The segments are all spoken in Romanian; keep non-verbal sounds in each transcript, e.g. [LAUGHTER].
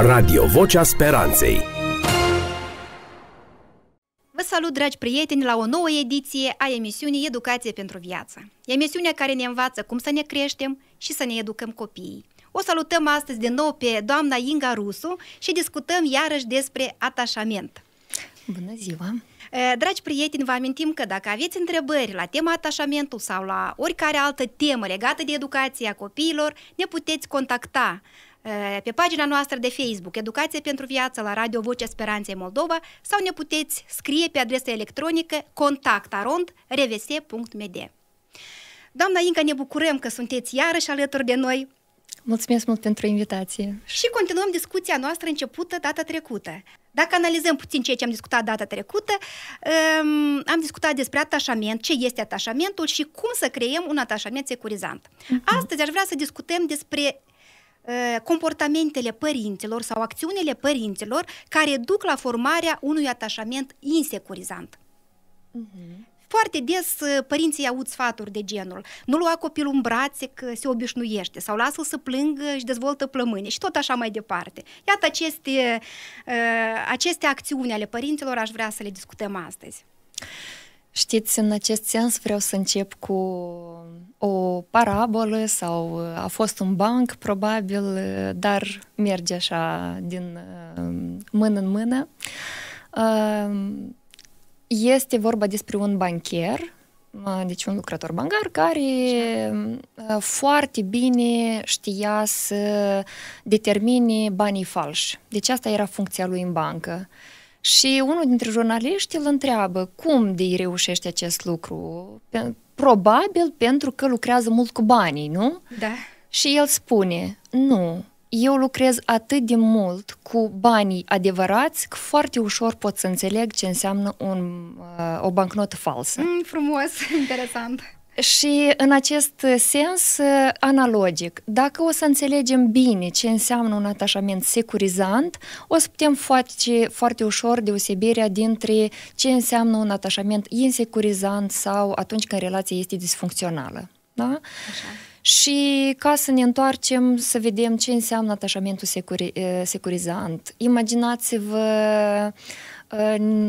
Radio Vocea Speranței Vă salut, dragi prieteni, la o nouă ediție a emisiunii Educație pentru Viață. Emisiunea care ne învață cum să ne creștem și să ne educăm copiii. O salutăm astăzi din nou pe doamna Inga Rusu și discutăm iarăși despre atașament. Bună ziua! Dragi prieteni, vă amintim că dacă aveți întrebări la tema atașamentul sau la oricare altă temă legată de educația copiilor, ne puteți contacta pe pagina noastră de Facebook Educație pentru Viață la Radio Vocea Speranței Moldova sau ne puteți scrie pe adresa electronică contactarondrevese.md. Doamna Inca, ne bucurăm că sunteți iarăși alături de noi. Mulțumesc mult pentru invitație. Și continuăm discuția noastră începută data trecută. Dacă analizăm puțin ceea ce am discutat data trecută, am discutat despre atașament, ce este atașamentul și cum să creăm un atașament securizant. Uh-huh. Astăzi aș vrea să discutăm despre Ă, comportamentele părinților sau acțiunile părinților care duc la formarea unui atașament insecurizant. Uh-huh. Foarte des ă, părinții aud sfaturi de genul nu lua copilul în brațe că se obișnuiește sau lasă-l să plângă și dezvoltă plămâne și tot așa mai departe. Iată aceste, ă, aceste acțiuni ale părinților aș vrea să le discutăm astăzi. Știți, în acest sens vreau să încep cu o parabolă sau a fost un banc, probabil, dar merge așa din mână în mână. Este vorba despre un bancher, deci un lucrător bancar care foarte bine știa să determine banii falși. Deci asta era funcția lui în bancă. Și unul dintre jurnaliști îl întreabă cum de îi reușește acest lucru. Probabil pentru că lucrează mult cu banii, nu? Da. Și el spune, nu, eu lucrez atât de mult cu banii adevărați că foarte ușor pot să înțeleg ce înseamnă un, uh, o bancnotă falsă. Mm, frumos, [LAUGHS] interesant. Și în acest sens analogic, dacă o să înțelegem bine ce înseamnă un atașament securizant, o să putem face foarte ușor deosebirea dintre ce înseamnă un atașament insecurizant sau atunci când relația este disfuncțională. Da? Așa. Și ca să ne întoarcem să vedem ce înseamnă atașamentul securi, securizant, imaginați-vă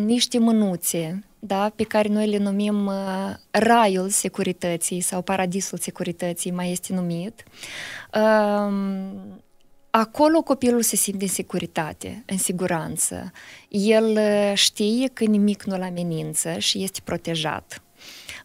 niște mânuțe da, pe care noi le numim uh, raiul securității sau paradisul securității, mai este numit. Uh, acolo copilul se simte în securitate, în siguranță. El uh, știe că nimic nu-l amenință și este protejat.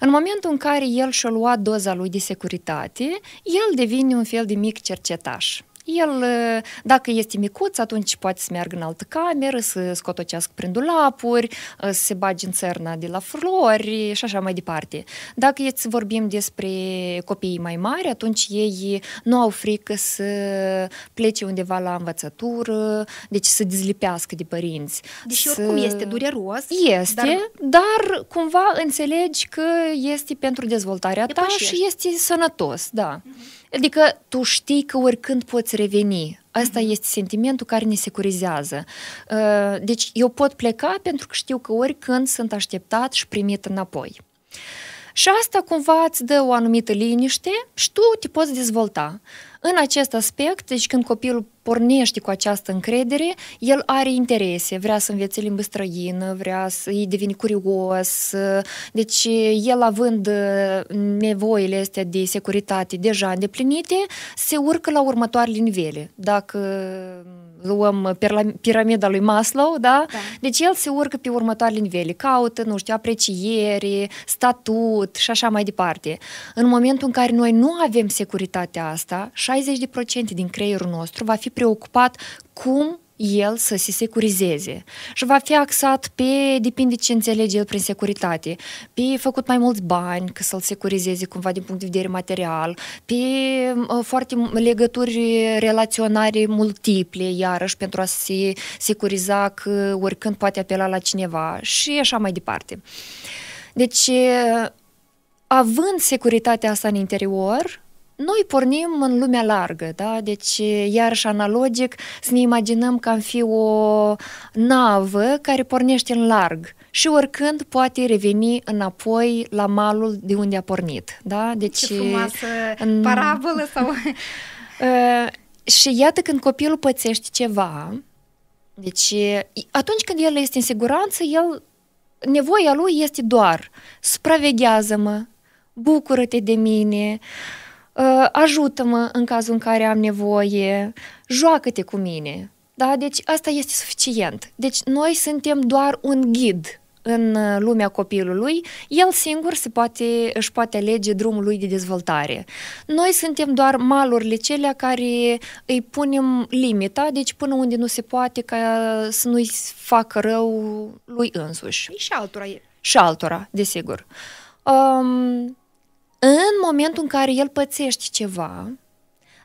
În momentul în care el și-a luat doza lui de securitate, el devine un fel de mic cercetaș. El, ă, dacă este micuț, atunci poate să meargă în altă cameră, să scotocească prin dulapuri, ă, să se bage în țărna de la flori și așa mai departe. Dacă este să vorbim despre copiii mai mari, atunci ei nu au frică să plece undeva la învățătură, deci să dezlipească de părinți. Deci să... oricum este dureros. Este, dar... dar cumva înțelegi că este pentru dezvoltarea ta și este sănătos, da. Uh-huh. Adică tu știi că oricând poți reveni. Asta mhm. este sentimentul care ne securizează. Uh, deci eu pot pleca pentru că știu că oricând sunt așteptat și primit înapoi. Și asta cumva îți dă o anumită liniște și tu te poți dezvolta. În acest aspect, deci când copilul pornește cu această încredere, el are interese, vrea să învețe limbă străină, vrea să îi devine curios, deci el având uh, nevoile astea de securitate deja îndeplinite, se urcă la următoarele nivele. Dacă uh, luăm piramida lui Maslow, da? da? Deci el se urcă pe următoarele nivele, caută, nu știu, apreciere, statut și așa mai departe. În momentul în care noi nu avem securitatea asta și 60% din creierul nostru va fi preocupat cum el să se securizeze și va fi axat pe, depinde ce înțelege el prin securitate, pe făcut mai mulți bani, că să-l securizeze cumva din punct de vedere material, pe uh, foarte legături relaționare multiple, iarăși, pentru a se securiza că oricând poate apela la cineva și așa mai departe. Deci, uh, având securitatea asta în interior, noi pornim în lumea largă, da? deci iarăși analogic să ne imaginăm că am fi o navă care pornește în larg și oricând poate reveni înapoi la malul de unde a pornit. Da? Deci, Ce frumoasă în... parabolă! Sau... [LAUGHS] uh, și iată când copilul pățește ceva, deci atunci când el este în siguranță, el nevoia lui este doar supraveghează-mă, bucură-te de mine, uh, Ă, ajută-mă în cazul în care am nevoie, joacă-te cu mine. Da? Deci asta este suficient. Deci noi suntem doar un ghid în ă, lumea copilului, el singur se poate, își poate alege drumul lui de dezvoltare. Noi suntem doar malurile celea care îi punem limita, deci până unde nu se poate ca să nu-i facă rău lui însuși. Și altora. Și altora, desigur. Um, în momentul în care el pățește ceva,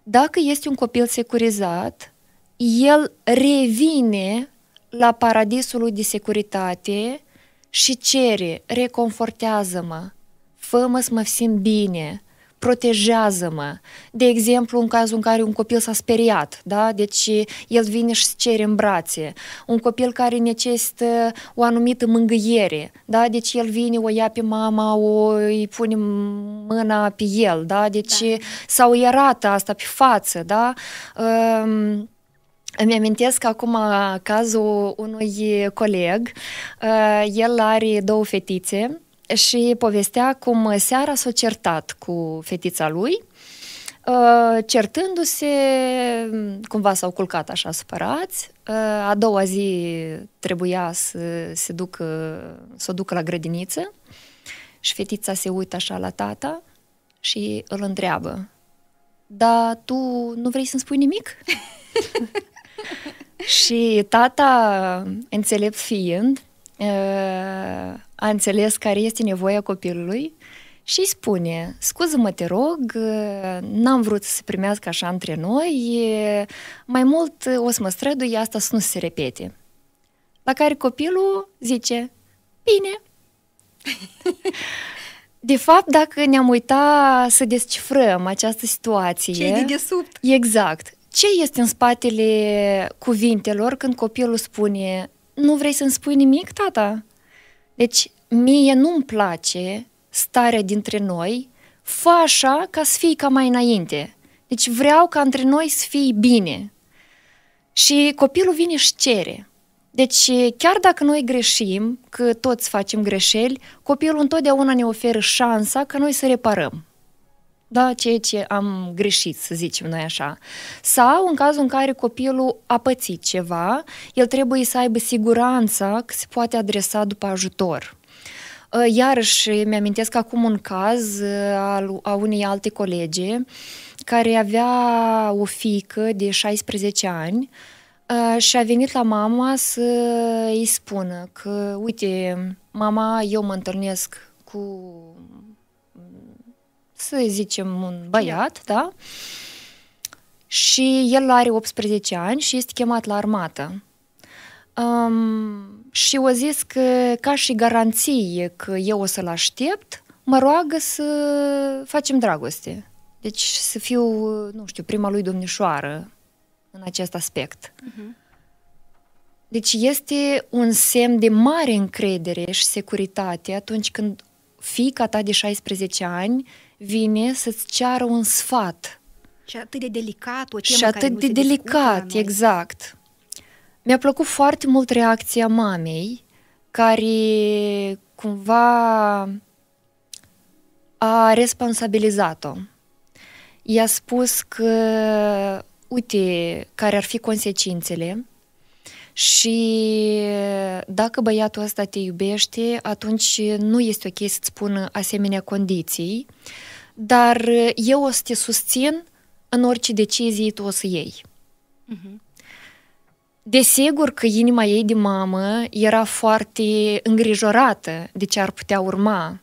dacă este un copil securizat, el revine la paradisul lui de securitate și cere, reconfortează-mă, fă-mă să mă simt bine, protejează-mă. De exemplu, în cazul în care un copil s-a speriat, da? deci el vine și se cere în brațe. Un copil care necesită o anumită mângâiere, da? deci el vine, o ia pe mama, o îi pune mâna pe el, da? deci da. sau îi arată asta pe față. Da? Um, îmi amintesc acum cazul unui coleg. El are două fetițe și povestea cum seara s-a certat cu fetița lui, uh, certându-se, cumva s-au culcat așa supărați, uh, a doua zi trebuia să se ducă, să o ducă la grădiniță și fetița se uită așa la tata și îl întreabă, dar tu nu vrei să-mi spui nimic? [LAUGHS] și tata, înțelept fiind, a înțeles care este nevoia copilului și îi spune, scuză-mă, te rog, n-am vrut să se primească așa între noi, mai mult o să mă strădui, asta să nu se repete. La care copilul zice, bine. [LAUGHS] De fapt, dacă ne-am uitat să descifrăm această situație... Ce e de Exact. Ce este în spatele cuvintelor când copilul spune nu vrei să-mi spui nimic, tata? Deci, mie nu-mi place starea dintre noi, fă așa ca să fii ca mai înainte. Deci vreau ca între noi să fii bine. Și copilul vine și cere. Deci chiar dacă noi greșim, că toți facem greșeli, copilul întotdeauna ne oferă șansa ca noi să reparăm da, ceea ce am greșit, să zicem noi așa. Sau în cazul în care copilul a pățit ceva, el trebuie să aibă siguranța că se poate adresa după ajutor. Uh, iarăși, mi-amintesc acum un caz uh, al, a unei alte colege care avea o fică de 16 ani uh, și a venit la mama să îi spună că, uite, mama, eu mă întâlnesc cu să zicem un băiat, da? Și el are 18 ani și este chemat la armată. Um, și o zis că ca și garanție că eu o să-l aștept, mă roagă să facem dragoste. Deci să fiu, nu știu, prima lui domnișoară în acest aspect. Uh-huh. Deci este un semn de mare încredere și securitate atunci când fica ta de 16 ani vine să-ți ceară un sfat. Și atât de delicat, o temă Și atât care de delicat, exact. Mi-a plăcut foarte mult reacția mamei, care cumva a responsabilizat-o. I-a spus că, uite, care ar fi consecințele, și dacă băiatul ăsta te iubește, atunci nu este ok să-ți pun asemenea condiții, dar eu o să te susțin în orice decizie tu o să iei. Uh-huh. Desigur că inima ei de mamă era foarte îngrijorată de ce ar putea urma,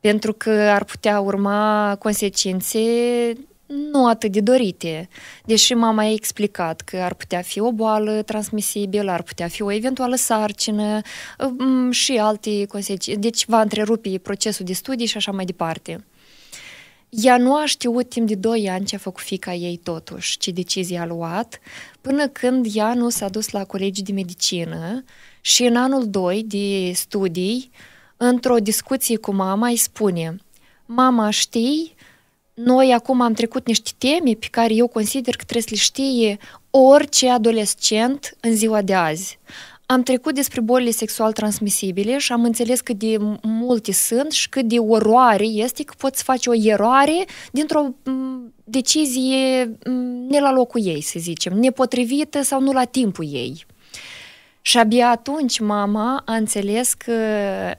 pentru că ar putea urma consecințe nu atât de dorite. Deși mama a explicat că ar putea fi o boală transmisibilă, ar putea fi o eventuală sarcină mm, și alte consecințe. Deci va întrerupe procesul de studii și așa mai departe. Ea nu a știut timp de 2 ani ce a făcut fica ei totuși, ce decizie a luat, până când ea nu s-a dus la colegiul de medicină și în anul 2 de studii, într-o discuție cu mama, îi spune Mama, știi, noi acum am trecut niște teme pe care eu consider că trebuie să le știe orice adolescent în ziua de azi. Am trecut despre bolile sexual transmisibile și am înțeles cât de multe sunt și cât de oroare este că poți face o eroare dintr-o decizie ne la locul ei, să zicem, nepotrivită sau nu la timpul ei. Și abia atunci mama a înțeles că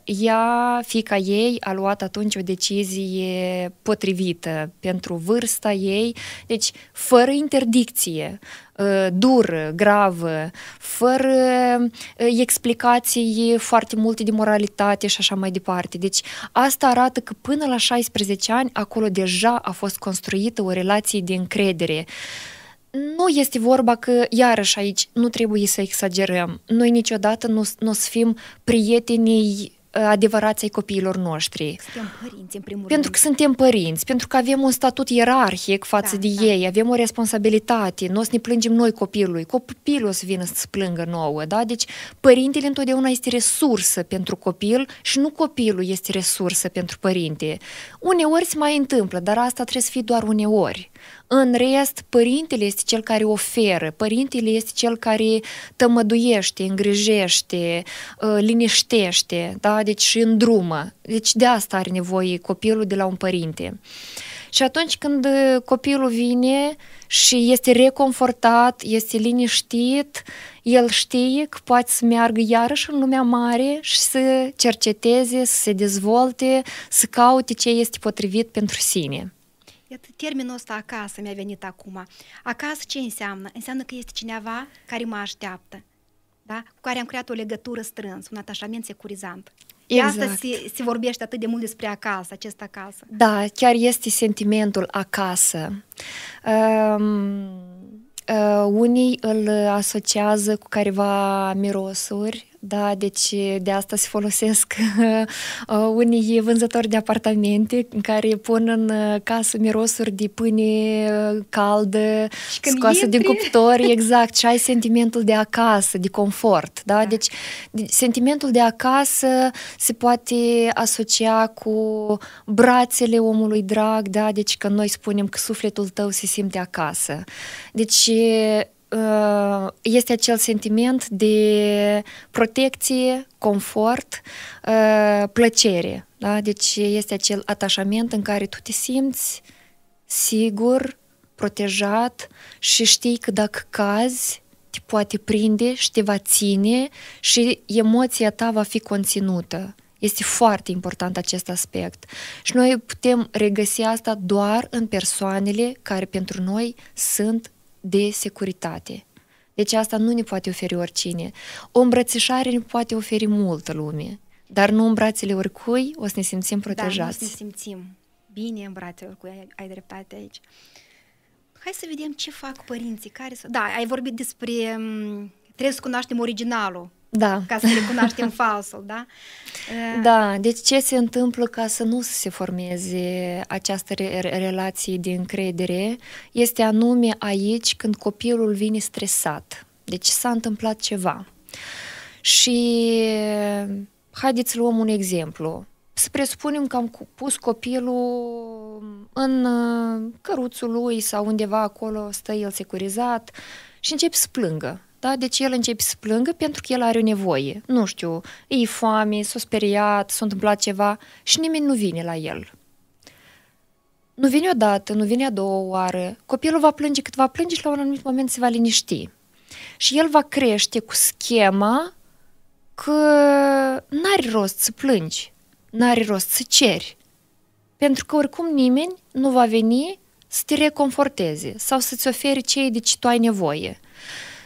ea, fica ei, a luat atunci o decizie potrivită pentru vârsta ei, deci fără interdicție, ă, dură, gravă, fără ă, explicații foarte multe de moralitate și așa mai departe. Deci asta arată că până la 16 ani acolo deja a fost construită o relație de încredere nu este vorba că, iarăși, aici nu trebuie să exagerăm. Noi niciodată nu, nu o să fim prietenii ă, adevărații copiilor noștri. Suntem părinți, în primul Pentru că suntem părinți, pentru că avem un statut ierarhic față da, de da. ei, avem o responsabilitate, nu o să ne plângem noi copilului, copilul o să vină să plângă nouă, da? Deci părintele întotdeauna este resursă pentru copil și nu copilul este resursă pentru părinte. Uneori se mai întâmplă, dar asta trebuie să fie doar uneori. În rest, părintele este cel care oferă, părintele este cel care tămăduiește, îngrijește, uh, liniștește, da? deci și îndrumă. Deci de asta are nevoie copilul de la un părinte. Și atunci când uh, copilul vine și este reconfortat, este liniștit, el știe că poate să meargă iarăși în lumea mare și să cerceteze, să se dezvolte, să caute ce este potrivit pentru sine. Iată, termenul ăsta acasă mi-a venit acum. Acasă ce înseamnă? Înseamnă că este cineva care mă așteaptă, da? cu care am creat o legătură strâns, un atașament securizant. Exact. De asta exact. se, se vorbește atât de mult despre acasă, acest acasă. Da, chiar este sentimentul acasă. Um, uh, unii îl asociază cu careva mirosuri, da, deci de asta se folosesc [LAUGHS] uh, unii vânzători de apartamente care pun în uh, casă mirosuri de pâine uh, caldă, scoasă intri... din cuptor, [LAUGHS] exact, și ai sentimentul de acasă, de confort, da? da? Deci sentimentul de acasă se poate asocia cu brațele omului drag, da? Deci când noi spunem că sufletul tău se simte acasă. Deci este acel sentiment de protecție, confort, uh, plăcere. Da? Deci este acel atașament în care tu te simți sigur, protejat și știi că dacă cazi, te poate prinde și te va ține și emoția ta va fi conținută. Este foarte important acest aspect. Și noi putem regăsi asta doar în persoanele care pentru noi sunt de securitate. Deci asta nu ne poate oferi oricine. O îmbrățișare ne poate oferi multă lume, dar nu în brațele oricui o să ne simțim protejați. Da, nu să ne simțim bine în brațele oricui, ai dreptate aici. Hai să vedem ce fac părinții, care să... Da, ai vorbit despre... Mm, trebuie să cunoaștem originalul da. Ca să recunoaștem [LAUGHS] falsul, da? Da, deci ce se întâmplă ca să nu se formeze această re- relație de încredere este anume aici când copilul vine stresat. Deci s-a întâmplat ceva. Și haideți să luăm un exemplu. Să presupunem că am pus copilul în uh, căruțul lui sau undeva acolo, stă el securizat și începe să plângă da? Deci el începe să plângă pentru că el are o nevoie. Nu știu, e foame, s-a speriat, s-a întâmplat ceva și nimeni nu vine la el. Nu vine odată, nu vine a doua oară. Copilul va plânge cât va plânge și la un anumit moment se va liniști. Și el va crește cu schema că n-are rost să plângi, n-are rost să ceri. Pentru că oricum nimeni nu va veni să te reconforteze sau să-ți ofere cei de ce tu ai nevoie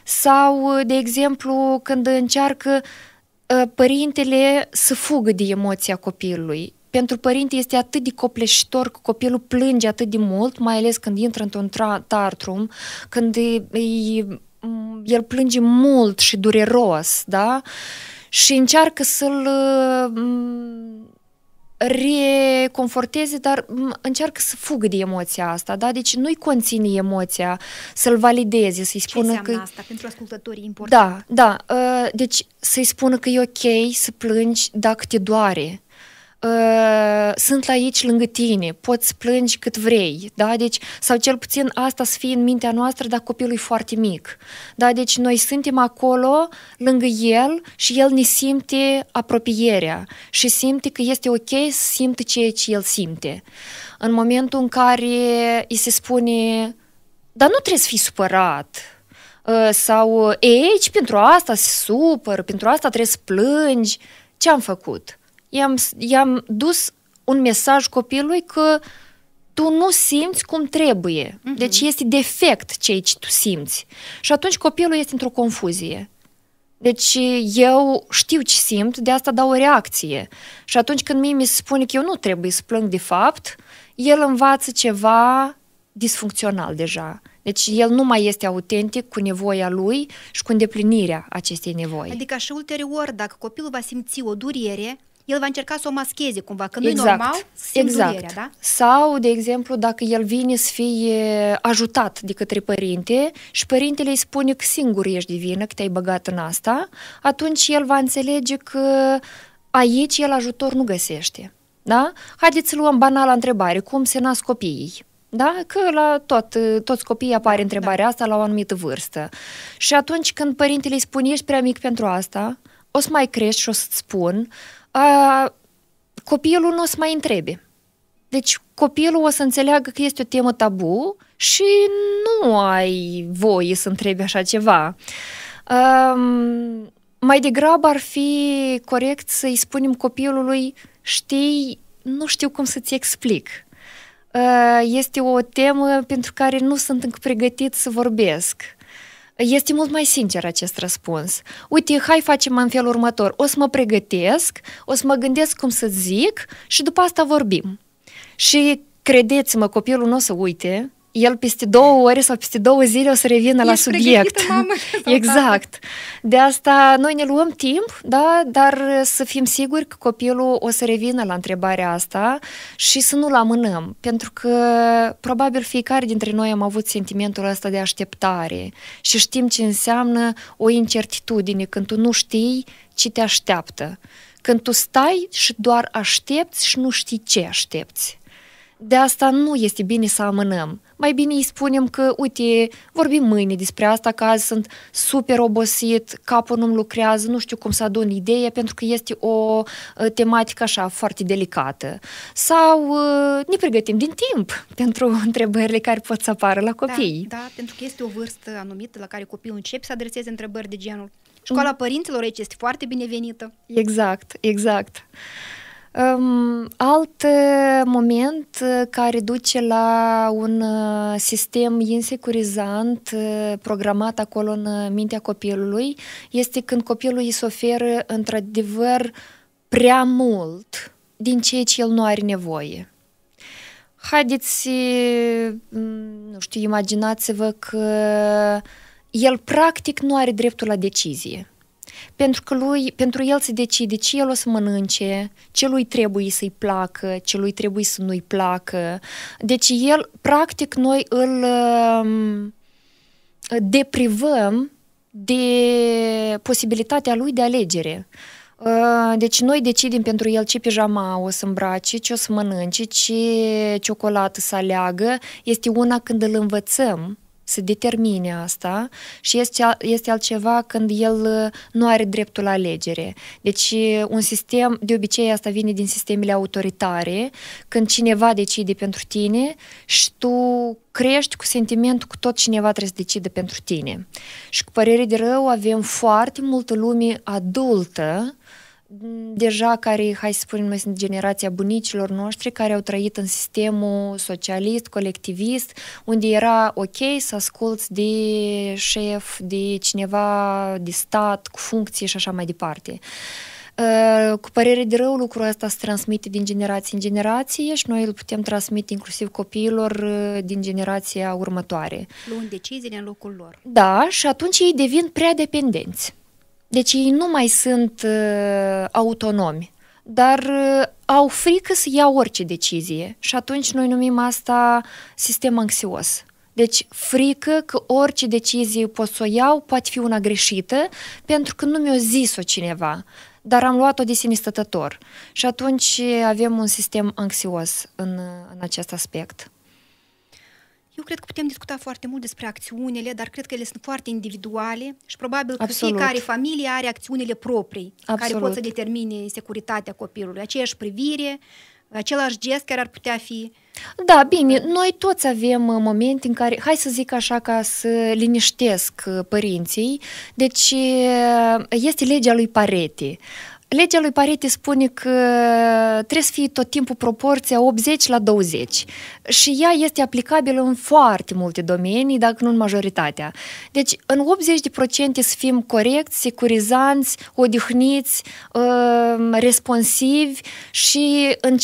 sau, de exemplu, când încearcă ă, părintele să fugă de emoția copilului. Pentru părinte este atât de copleșitor că copilul plânge atât de mult, mai ales când intră într-un tartrum, când îi, mm, el plânge mult și dureros, da? Și încearcă să-l mm, reconforteze, dar încearcă să fugă de emoția asta, da? Deci nu-i conține emoția, să-l valideze, să-i spună că... asta pentru ascultătorii important? Da, da. Uh, deci să-i spună că e ok să plângi dacă te doare, Э, sunt aici lângă tine, poți plângi cât vrei, da? Deci, sau cel puțin asta să fie în mintea noastră, dar copilul e foarte mic, da? Deci noi suntem acolo lângă el și el ne simte apropierea și simte că este ok să simte ceea ce el simte. În momentul în care îi se spune, dar nu trebuie să fii supărat, ă, sau, ei pentru asta se supăr, pentru asta trebuie să plângi, ce am făcut? i-am, i-am dus un mesaj copilului că tu nu simți cum trebuie. Uh-huh. Deci este defect ce ce tu simți. Și atunci copilul este într-o confuzie. Deci eu știu ce simt, de asta dau o reacție. Și atunci când mie mi se spune că eu nu trebuie să plâng de fapt, el învață ceva disfuncțional deja. Deci el nu mai este autentic cu nevoia lui și cu îndeplinirea acestei nevoi. Adică și ulterior, dacă copilul va simți o durere, el va încerca să o mascheze cumva, că nu exact. e normal să exact. durerea, da? Sau, de exemplu, dacă el vine să fie ajutat de către părinte și părintele îi spune că singur ești divină, că te-ai băgat în asta, atunci el va înțelege că aici el ajutor nu găsește. Da? Haideți să luăm banala întrebare, cum se nasc copiii? Da? Că la tot, toți copiii apare da, întrebarea da. asta la o anumită vârstă. Și atunci când părintele îi spune, ești prea mic pentru asta, o să mai crești și o să-ți spun, a, copilul nu o să mai întrebe. Deci copilul o să înțeleagă că este o temă tabu și nu ai voie să întrebi așa ceva. Um, mai degrabă ar fi corect să-i spunem copilului, știi, nu știu cum să-ți explic. Uh, este o temă pentru care nu sunt încă pregătit să vorbesc este mult mai sincer acest răspuns. Uite, hai facem în felul următor. O să mă pregătesc, o să mă gândesc cum să zic și după asta vorbim. Și credeți-mă, copilul nu o să uite, el peste două ore sau peste două zile o să revină Ești la subiect. Mamă, [LAUGHS] exact. De asta noi ne luăm timp, da, dar să fim siguri că copilul o să revină la întrebarea asta și să nu-l amânăm, pentru că probabil fiecare dintre noi am avut sentimentul ăsta de așteptare și știm ce înseamnă o incertitudine când tu nu știi ce te așteaptă. Când tu stai și doar aștepți și nu știi ce aștepți. De asta nu este bine să amânăm. Mai bine îi spunem că, uite, vorbim mâine despre asta, că azi sunt super obosit, capul nu-mi lucrează, nu știu cum să adun ideea, pentru că este o ă, tematică așa foarte delicată. Sau ă, ne pregătim din timp pentru [LAUGHS] întrebările care pot să apară la da, copii. Da, da pentru că este o vârstă anumită la care copilul începe să adreseze întrebări de genul. Mm. Școala părinților aici este foarte binevenită. Exact, exact. Alt uh, moment uh, care duce la un uh, sistem insecurizant programat acolo în mintea copilului este când copilul îi se oferă într-adevăr prea mult din ceea ce el nu are nevoie. Haideți, mm, nu știu, imaginați-vă că el practic nu are dreptul la decizie. Pentru că lui, pentru el se decide ce el o să mănânce, ce lui trebuie să-i placă, ce lui trebuie să nu-i placă. Deci el, practic, noi îl um, deprivăm de posibilitatea lui de alegere. Uh, deci noi decidem pentru el ce pijama o să îmbrace, ce o să mănânce, ce ciocolată să aleagă. Este una când îl învățăm să determine asta și este, este altceva când el uh, nu are dreptul la alegere. Deci uh, un sistem, de obicei asta vine din sistemele autoritare, când cineva decide pentru tine și tu crești cu sentimentul că tot cineva trebuie să decide pentru tine. Și cu părere de rău avem foarte multă lume adultă deja care, hai să spunem, noi sunt generația bunicilor noștri care au trăit în sistemul socialist, colectivist, unde era ok să asculți de șef, de cineva de stat, cu funcții și așa mai departe. Uh, cu părere de rău, lucrul ăsta se transmite din generație în generație și noi îl putem transmite inclusiv copiilor uh, din generația următoare. Luând deciziile în locul lor. Da, și atunci ei devin prea dependenți. Deci ei nu mai sunt uh, autonomi, dar uh, au frică să ia orice decizie și atunci noi numim asta sistem anxios. Deci frică că orice decizie pot să o iau poate fi una greșită pentru că nu mi-o zis-o cineva, dar am luat-o de sine stătător. Și atunci avem un sistem anxios în, în acest aspect. Eu cred că putem discuta foarte mult despre acțiunile, dar cred că ele sunt foarte individuale și probabil că Absolut. fiecare familie are acțiunile proprii Absolut. care pot să determine securitatea copilului. Aceeași privire, același gest care ar putea fi. Da, bine, noi toți avem uh, momente în care, hai să zic așa ca să liniștesc uh, părinții, deci uh, este legea lui Parete. Legea lui Parete spune că uh, trebuie să fie tot timpul proporția 80 la 20 și ea este aplicabilă în foarte multe domenii, dacă nu în majoritatea. Deci, în 80% să fim corecți, securizanți, odihniți, uh, responsivi și în 15-20%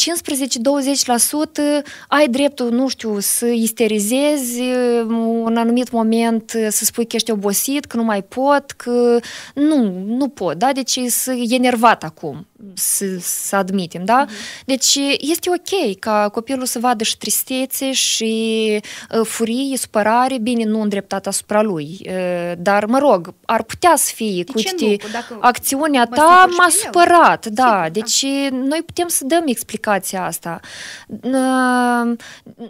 ai dreptul, nu știu, să isterizezi uh, un anumit moment, să spui că ești obosit, că nu mai pot, că nu, nu pot, da? Deci să enervat învățat acum, să, să admitem, da? Mm-hmm. Deci este ok ca copilul să vadă și tristețe și uh, furie, supărare, bine, nu îndreptat asupra lui, uh, dar, mă rog, ar putea să fie cu ce acțiunea ta m-a supărat, eu. da, Sigur, da. deci da. noi putem să dăm explicația asta, uh,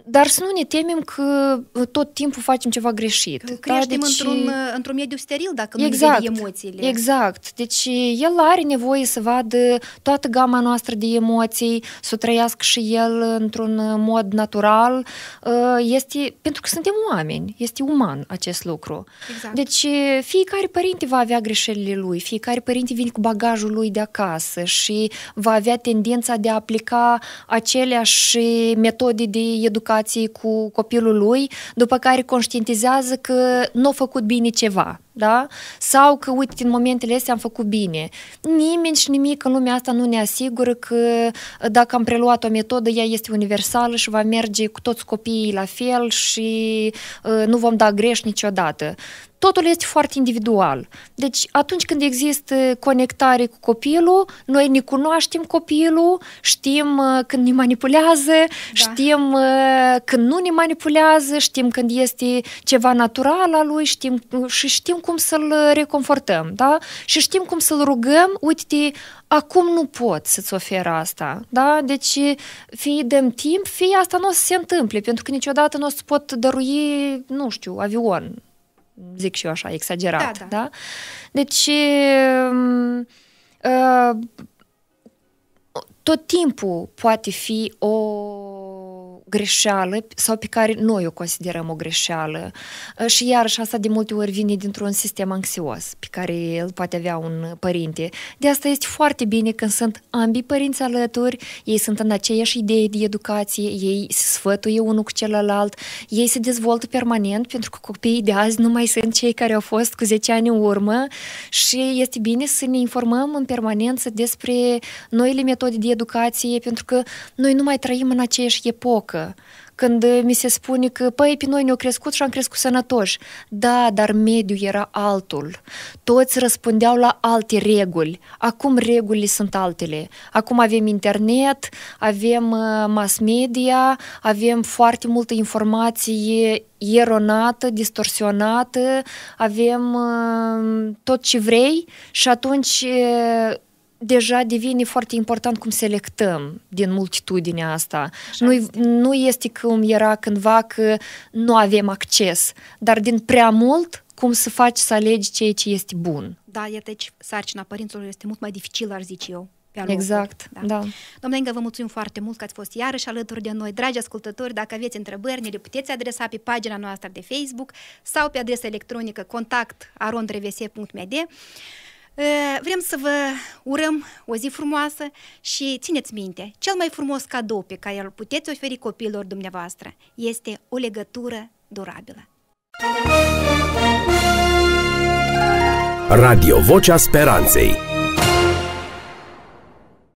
dar să nu ne temem că tot timpul facem ceva greșit. Da? Creștem da? deci... într-un, într-un mediu steril dacă exact, nu exact, emoțiile. Exact, deci el are nevoie să să vadă toată gama noastră de emoții, să o trăiască și el într-un uh, mod natural, uh, este, pentru că suntem oameni, este uman acest lucru. Exact. Deci uh, fiecare părinte va avea greșelile lui, fiecare părinte vine cu bagajul lui de acasă și va avea tendința de a aplica aceleași metode de educație cu copilul lui, după care conștientizează că nu a făcut bine ceva da? Sau că, uite, în momentele astea am făcut bine. Nimeni și nimic în lumea asta nu ne asigură că uh, dacă am preluat o metodă, ea este universală și va merge cu toți copiii la fel și uh, nu vom da greș niciodată totul este foarte individual. Deci atunci când există conectare cu copilul, noi ne cunoaștem copilul, știm uh, când ne manipulează, da. știm uh, când nu ne manipulează, știm când este ceva natural al lui știm, și știm cum să-l reconfortăm, da? Și știm cum să-l rugăm, uite acum nu pot să-ți ofer asta, da? Deci fie dăm timp, fie asta nu o să se întâmple, pentru că niciodată nu o să pot dărui, nu știu, avion, zic și eu așa, exagerat. Da, da. da? Deci, um, uh, tot timpul poate fi o greșeală sau pe care noi o considerăm o greșeală. Uh, și iarăși asta de multe ori vine dintr-un sistem anxios pe care el poate avea un părinte. De asta este foarte bine când sunt ambii părinți alături, ei sunt în aceeași idee de educație, ei se sfătuie unul cu celălalt, ei se dezvoltă permanent pentru că copiii de azi nu mai sunt cei care au fost cu 10 ani în urmă și este bine să ne informăm în permanență despre noile metode de educație pentru că noi nu mai trăim în aceeași epocă frică când mi se spune că, păi, pe noi ne-au crescut și am crescut sănătoși. Da, dar mediul era altul. Toți răspundeau la alte reguli. Acum regulile sunt altele. Acum avem internet, avem uh, mass media, avem foarte multă informație eronată, distorsionată, avem uh, tot ce vrei și atunci uh, deja devine foarte important cum selectăm din multitudinea asta. Nu, nu este cum era cândva că nu avem acces, dar din prea mult cum să faci să alegi ceea ce este bun. Da, iată, deci sarcina părinților este mult mai dificilă, ar zice eu. exact, da. da. Domnule Inga, vă mulțumim foarte mult că ați fost iarăși alături de noi. Dragi ascultători, dacă aveți întrebări, ne le puteți adresa pe pagina noastră de Facebook sau pe adresa electronică contact arondrevese.md. Ă, vrem să vă urăm o zi frumoasă și țineți minte, cel mai frumos cadou pe care îl puteți oferi copiilor dumneavoastră este o legătură durabilă. Radio Vocea Speranței